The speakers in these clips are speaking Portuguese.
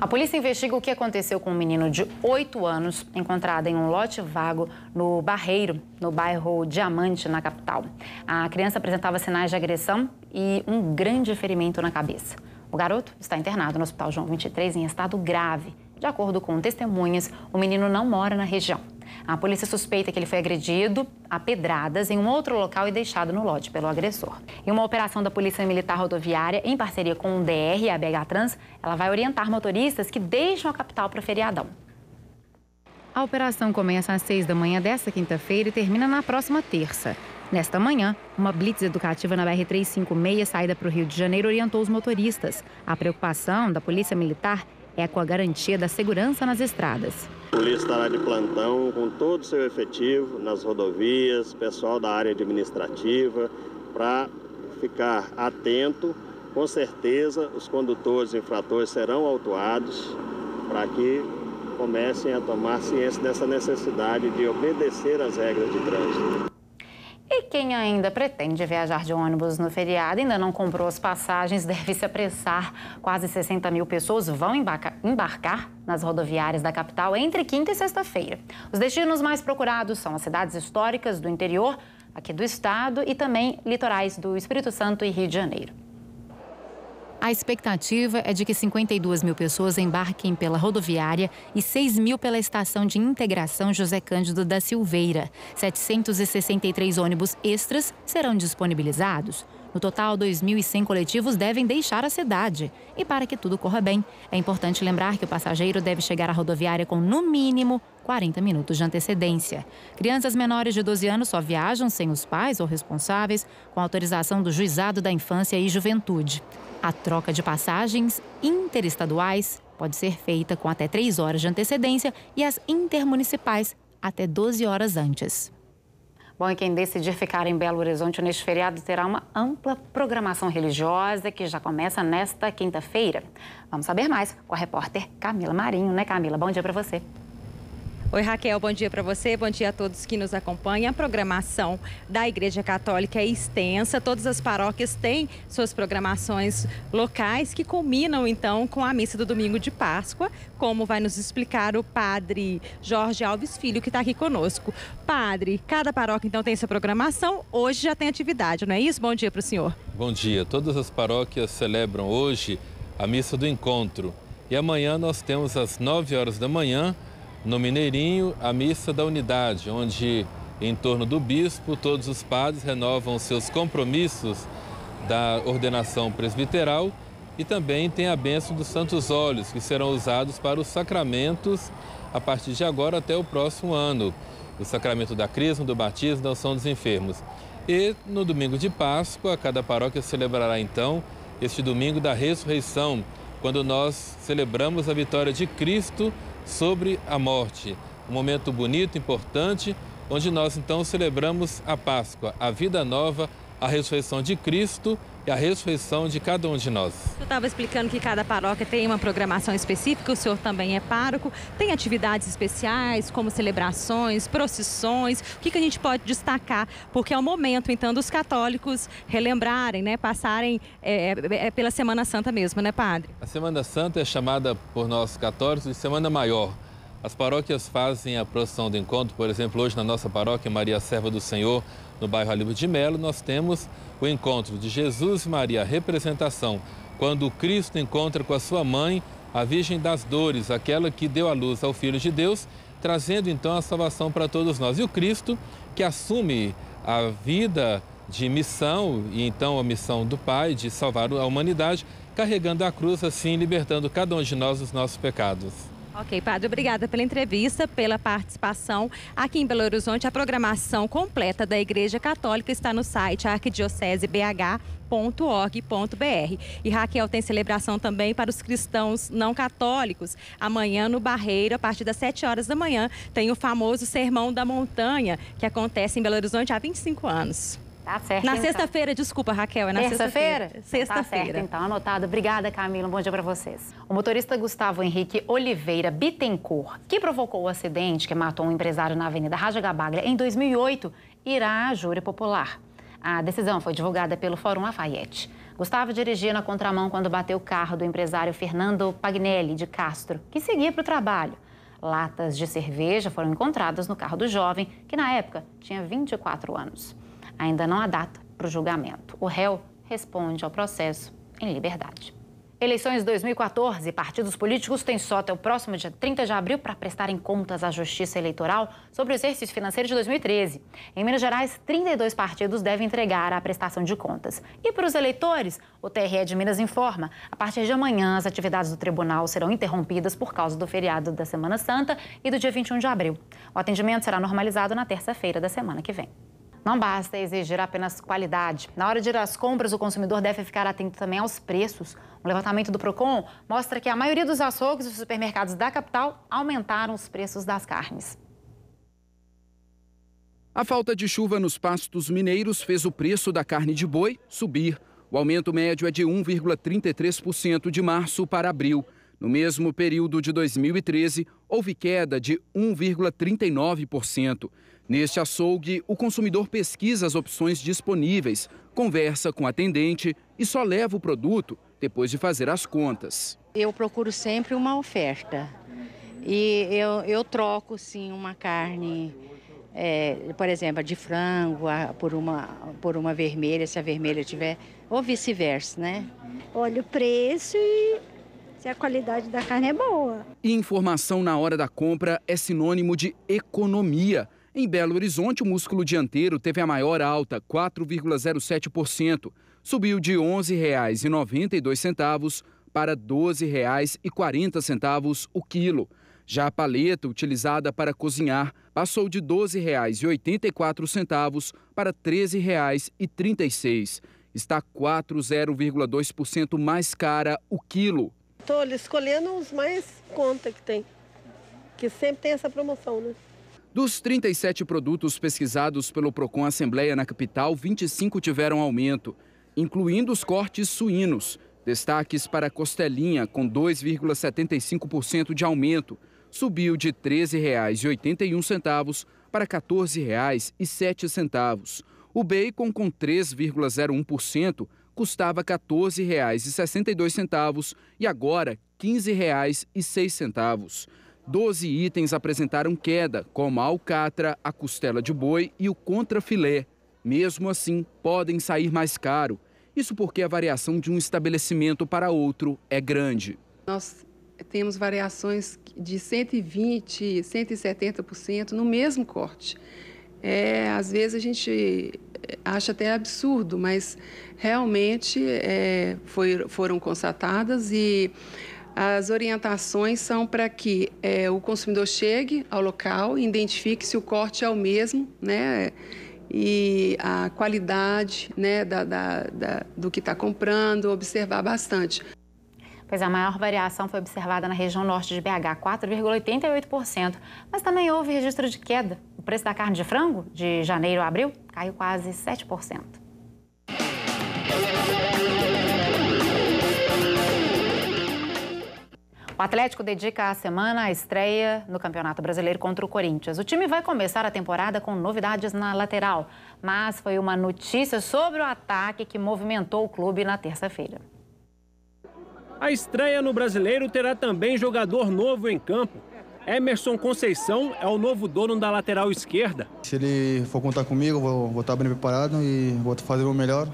A polícia investiga o que aconteceu com um menino de 8 anos, encontrado em um lote vago no Barreiro, no bairro Diamante, na capital. A criança apresentava sinais de agressão e um grande ferimento na cabeça. O garoto está internado no Hospital João 23 em estado grave. De acordo com testemunhas, o menino não mora na região. A polícia suspeita que ele foi agredido a pedradas em um outro local e deixado no lote pelo agressor. Em uma operação da Polícia Militar Rodoviária, em parceria com o DR e a BH Trans, ela vai orientar motoristas que deixam a capital para o feriadão. A operação começa às 6 da manhã desta quinta-feira e termina na próxima terça. Nesta manhã, uma blitz educativa na BR-356, saída para o Rio de Janeiro, orientou os motoristas. A preocupação da Polícia Militar é com a garantia da segurança nas estradas. A polícia estará de plantão com todo o seu efetivo nas rodovias, pessoal da área administrativa, para ficar atento. Com certeza, os condutores infratores serão autuados para que comecem a tomar ciência dessa necessidade de obedecer às regras de trânsito. E quem ainda pretende viajar de ônibus no feriado e ainda não comprou as passagens deve se apressar. Quase 60 mil pessoas vão embarcar nas rodoviárias da capital entre quinta e sexta-feira. Os destinos mais procurados são as cidades históricas do interior, aqui do estado e também litorais do Espírito Santo e Rio de Janeiro. A expectativa é de que 52 mil pessoas embarquem pela rodoviária e 6 mil pela estação de integração José Cândido da Silveira. 763 ônibus extras serão disponibilizados. No total, 2.100 coletivos devem deixar a cidade. E para que tudo corra bem, é importante lembrar que o passageiro deve chegar à rodoviária com, no mínimo, 40 minutos de antecedência. Crianças menores de 12 anos só viajam sem os pais ou responsáveis, com autorização do Juizado da Infância e Juventude. A troca de passagens interestaduais pode ser feita com até 3 horas de antecedência e as intermunicipais até 12 horas antes. Bom, e quem decidir ficar em Belo Horizonte neste feriado terá uma ampla programação religiosa que já começa nesta quinta-feira. Vamos saber mais com a repórter Camila Marinho, né, Camila? Bom dia para você. Oi, Raquel, bom dia para você, bom dia a todos que nos acompanham. A programação da Igreja Católica é extensa, todas as paróquias têm suas programações locais que culminam então com a missa do domingo de Páscoa, como vai nos explicar o padre Jorge Alves Filho, que está aqui conosco. Padre, cada paróquia então tem sua programação, hoje já tem atividade, não é isso? Bom dia para o senhor. Bom dia, todas as paróquias celebram hoje a missa do encontro e amanhã nós temos às 9 horas da manhã no Mineirinho, a missa da unidade, onde em torno do bispo todos os padres renovam seus compromissos da ordenação presbiteral e também tem a bênção dos santos olhos, que serão usados para os sacramentos a partir de agora até o próximo ano. O sacramento da crisma, do batismo, da unção dos enfermos. E no domingo de Páscoa, cada paróquia celebrará então este domingo da ressurreição, quando nós celebramos a vitória de Cristo sobre a morte. Um momento bonito, importante, onde nós então celebramos a Páscoa, a vida nova, a ressurreição de Cristo e a ressurreição de cada um de nós. Eu estava explicando que cada paróquia tem uma programação específica, o senhor também é pároco. Tem atividades especiais, como celebrações, procissões. O que, que a gente pode destacar? Porque é o momento, então, dos católicos relembrarem, né? Passarem é, é, é pela Semana Santa mesmo, né, padre? A Semana Santa é chamada por nós católicos de Semana Maior as paróquias fazem a procissão do encontro, por exemplo, hoje na nossa paróquia Maria Serva do Senhor, no bairro Alívio de Melo, nós temos o encontro de Jesus e Maria, a representação, quando o Cristo encontra com a sua mãe, a Virgem das Dores, aquela que deu a luz ao Filho de Deus, trazendo então a salvação para todos nós. E o Cristo que assume a vida de missão, e então a missão do Pai de salvar a humanidade, carregando a cruz, assim libertando cada um de nós dos nossos pecados. Ok, Padre, obrigada pela entrevista, pela participação. Aqui em Belo Horizonte, a programação completa da Igreja Católica está no site arquidiocesebh.org.br. E Raquel tem celebração também para os cristãos não católicos. Amanhã, no Barreiro, a partir das 7 horas da manhã, tem o famoso Sermão da Montanha, que acontece em Belo Horizonte há 25 anos. Tá certo. Na então. sexta-feira, desculpa, Raquel, é na sexta-feira. Sexta-feira. Então tá então, anotado. Obrigada, Camila. Um bom dia para vocês. O motorista Gustavo Henrique Oliveira Bittencourt, que provocou o acidente que matou um empresário na Avenida Raja Gabaglia em 2008, irá à júri popular. A decisão foi divulgada pelo Fórum Lafayette. Gustavo dirigia na contramão quando bateu o carro do empresário Fernando Pagnelli de Castro, que seguia para o trabalho. Latas de cerveja foram encontradas no carro do jovem, que na época tinha 24 anos. Ainda não há data para o julgamento. O réu responde ao processo em liberdade. Eleições 2014. Partidos políticos têm só até o próximo dia 30 de abril para prestarem contas à Justiça Eleitoral sobre o exercício financeiro de 2013. Em Minas Gerais, 32 partidos devem entregar a prestação de contas. E para os eleitores, o TRE de Minas informa: a partir de amanhã, as atividades do tribunal serão interrompidas por causa do feriado da Semana Santa e do dia 21 de abril. O atendimento será normalizado na terça-feira da semana que vem. Não basta exigir apenas qualidade. Na hora de ir às compras, o consumidor deve ficar atento também aos preços. Um levantamento do Procon mostra que a maioria dos açougues e supermercados da capital aumentaram os preços das carnes. A falta de chuva nos pastos mineiros fez o preço da carne de boi subir. O aumento médio é de 1,33% de março para abril. No mesmo período de 2013, houve queda de 1,39%. Neste açougue, o consumidor pesquisa as opções disponíveis, conversa com o atendente e só leva o produto depois de fazer as contas. Eu procuro sempre uma oferta. E eu, eu troco, sim, uma carne, é, por exemplo, de frango por uma, por uma vermelha, se a vermelha tiver, ou vice-versa, né? Olha o preço e se a qualidade da carne é boa. Informação na hora da compra é sinônimo de economia. Em Belo Horizonte, o músculo dianteiro teve a maior alta, 4,07%, subiu de R$ 11,92 para R$ 12,40 o quilo. Já a paleta utilizada para cozinhar passou de R$ 12,84 para R$ 13,36. Está 40,2% mais cara o quilo. Estou escolhendo os mais conta que tem, que sempre tem essa promoção, né? Dos 37 produtos pesquisados pelo Procon Assembleia na capital, 25 tiveram aumento, incluindo os cortes suínos. Destaques para costelinha, com 2,75% de aumento, subiu de R$ 13,81 para R$ 14,07. O bacon, com 3,01%, custava R$ 14,62 e agora R$ 15,06. Doze itens apresentaram queda, como a alcatra, a costela de boi e o contrafilé. Mesmo assim, podem sair mais caro. Isso porque a variação de um estabelecimento para outro é grande. Nós temos variações de 120, 170% no mesmo corte. É, às vezes a gente eh, acha até absurdo, mas realmente é, foi, foram constatadas e as orientações são para que é, o consumidor chegue ao local, identifique se o corte é o mesmo, né? E a qualidade né, da, da, da do que está comprando, observar bastante. Pois é, a maior variação foi observada na região norte de BH, 4,88%. Mas também houve registro de queda. O preço da carne de frango, de janeiro a abril, caiu quase 7%. O Atlético dedica a semana à estreia no Campeonato Brasileiro contra o Corinthians. O time vai começar a temporada com novidades na lateral, mas foi uma notícia sobre o ataque que movimentou o clube na terça-feira. A estreia no Brasileiro terá também jogador novo em campo. Emerson Conceição é o novo dono da lateral esquerda. Se ele for contar comigo, vou, vou estar bem preparado e vou fazer o melhor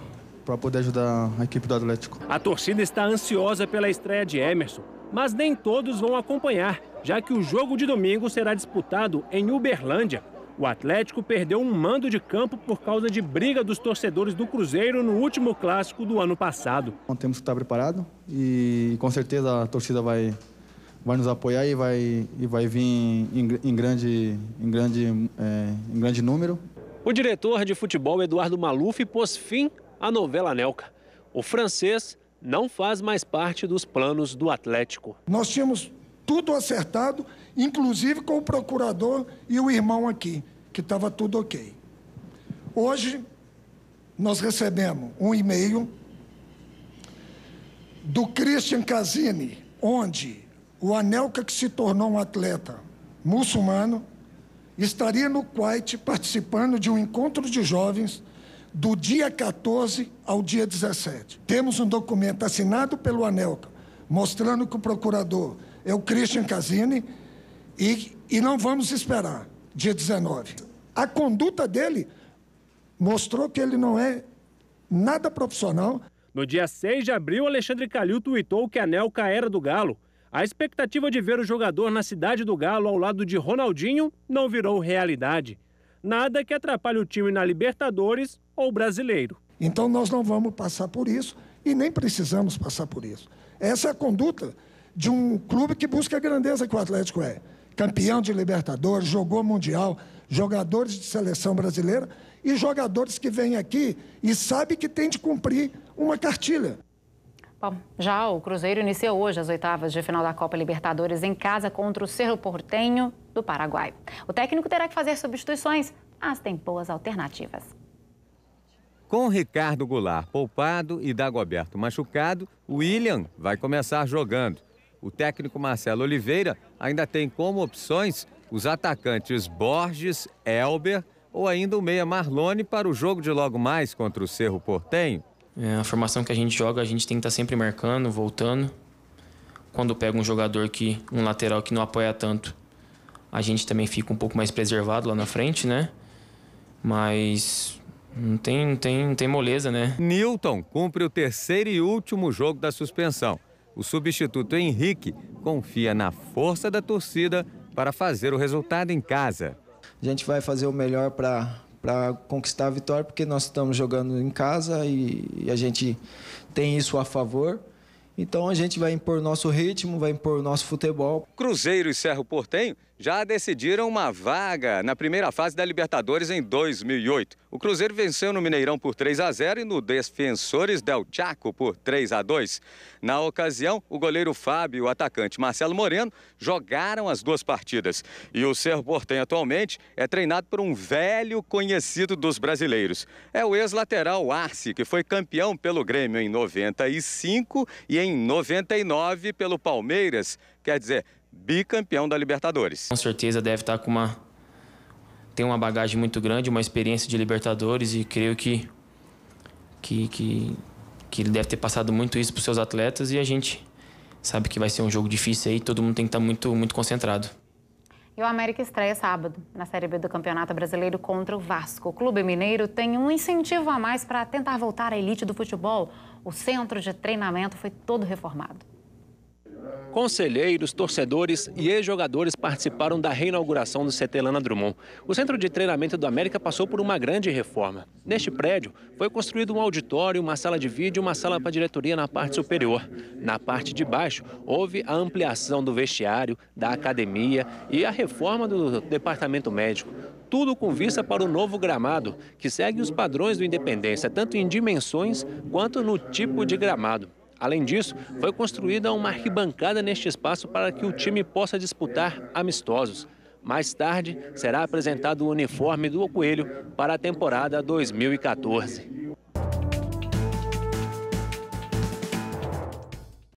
para poder ajudar a equipe do Atlético. A torcida está ansiosa pela estreia de Emerson mas nem todos vão acompanhar, já que o jogo de domingo será disputado em Uberlândia. O Atlético perdeu um mando de campo por causa de briga dos torcedores do Cruzeiro no último clássico do ano passado. Então, temos que estar preparado e com certeza a torcida vai, vai nos apoiar e vai, e vai vir em, em grande, em, grande, é, em grande número. O diretor de futebol Eduardo Maluf pôs fim à novela Nelca. O francês não faz mais parte dos planos do Atlético. Nós tínhamos tudo acertado, inclusive com o procurador e o irmão aqui, que estava tudo ok. Hoje, nós recebemos um e-mail do Christian Casini, onde o Anelka, que se tornou um atleta muçulmano, estaria no Kuwait participando de um encontro de jovens do dia 14 ao dia 17. Temos um documento assinado pelo ANELCA, mostrando que o procurador é o Christian Casini e, e não vamos esperar dia 19. A conduta dele mostrou que ele não é nada profissional. No dia 6 de abril, Alexandre Calil tuitou que a Nelca era do Galo. A expectativa de ver o jogador na cidade do Galo ao lado de Ronaldinho não virou realidade. Nada que atrapalhe o time na Libertadores ou brasileiro. Então nós não vamos passar por isso e nem precisamos passar por isso. Essa é a conduta de um clube que busca a grandeza que o Atlético é. Campeão de Libertadores, jogou Mundial, jogadores de seleção brasileira e jogadores que vêm aqui e sabem que tem de cumprir uma cartilha. Bom, já o Cruzeiro inicia hoje as oitavas de final da Copa Libertadores em casa contra o Cerro Portenho do Paraguai. O técnico terá que fazer substituições, mas tem boas alternativas. Com Ricardo Goulart poupado e Dagoberto machucado, William vai começar jogando. O técnico Marcelo Oliveira ainda tem como opções os atacantes Borges, Elber ou ainda o meia Marlone para o jogo de logo mais contra o Cerro Portenho. É, a formação que a gente joga, a gente tem que estar tá sempre marcando, voltando. Quando pega um jogador que um lateral que não apoia tanto, a gente também fica um pouco mais preservado lá na frente, né? Mas não tem, não tem, não tem moleza, né? Newton cumpre o terceiro e último jogo da suspensão. O substituto Henrique confia na força da torcida para fazer o resultado em casa. A gente vai fazer o melhor para conquistar a vitória, porque nós estamos jogando em casa e, e a gente tem isso a favor. Então a gente vai impor nosso ritmo, vai impor nosso futebol. Cruzeiro e do Portenho já decidiram uma vaga na primeira fase da Libertadores em 2008. O Cruzeiro venceu no Mineirão por 3 a 0 e no Defensores del Chaco por 3 a 2. Na ocasião, o goleiro Fábio e o atacante Marcelo Moreno jogaram as duas partidas. E o Cerro Portem atualmente é treinado por um velho conhecido dos brasileiros. É o ex-lateral Arce, que foi campeão pelo Grêmio em 95 e em 99 pelo Palmeiras. Quer dizer, bicampeão da Libertadores. Com certeza deve estar tá com uma tem uma bagagem muito grande, uma experiência de Libertadores e creio que que, que, que ele deve ter passado muito isso para os seus atletas e a gente sabe que vai ser um jogo difícil aí, todo mundo tem que estar tá muito muito concentrado. E o América estreia sábado na Série B do Campeonato Brasileiro contra o Vasco. O Clube Mineiro tem um incentivo a mais para tentar voltar à elite do futebol. O centro de treinamento foi todo reformado. Conselheiros, torcedores e ex-jogadores participaram da reinauguração do CT Lana Drummond. O Centro de Treinamento do América passou por uma grande reforma. Neste prédio, foi construído um auditório, uma sala de vídeo e uma sala para diretoria na parte superior. Na parte de baixo, houve a ampliação do vestiário, da academia e a reforma do departamento médico tudo com vista para o novo gramado, que segue os padrões do Independência, tanto em dimensões quanto no tipo de gramado. Além disso, foi construída uma arquibancada neste espaço para que o time possa disputar amistosos. Mais tarde, será apresentado o uniforme do Coelho para a temporada 2014.